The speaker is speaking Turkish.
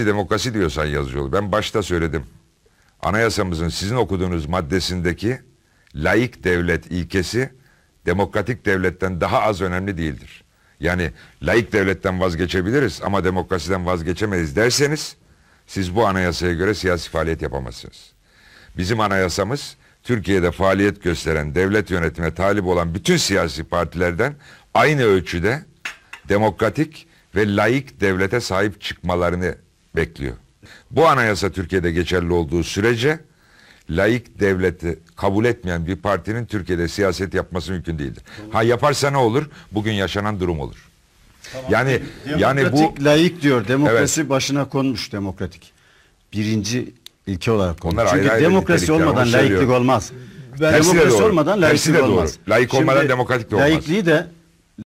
Demokrasi diyorsan Sayın Ben başta söyledim. Anayasamızın sizin okuduğunuz maddesindeki laik devlet ilkesi demokratik devletten daha az önemli değildir. Yani laik devletten vazgeçebiliriz ama demokrasiden vazgeçemeyiz derseniz siz bu anayasaya göre siyasi faaliyet yapamazsınız. Bizim anayasamız Türkiye'de faaliyet gösteren devlet yönetimine talip olan bütün siyasi partilerden aynı ölçüde demokratik ve laik devlete sahip çıkmalarını bekliyor. Bu anayasa Türkiye'de geçerli olduğu sürece laik devleti kabul etmeyen bir partinin Türkiye'de siyaset yapması mümkün değildir. Ha yaparsa ne olur? Bugün yaşanan durum olur. Tamam. Yani yani bu laik diyor. Demokrasi evet. başına konmuş demokratik. Birinci ilke olarak konmuş. Onlar Çünkü ayrı ayrı demokrasi olmadan şey laiklik olmaz. Ben, demokrasi de olmadan laiklik olmaz. Laik olmadan demokratik de olmaz. Laikliği de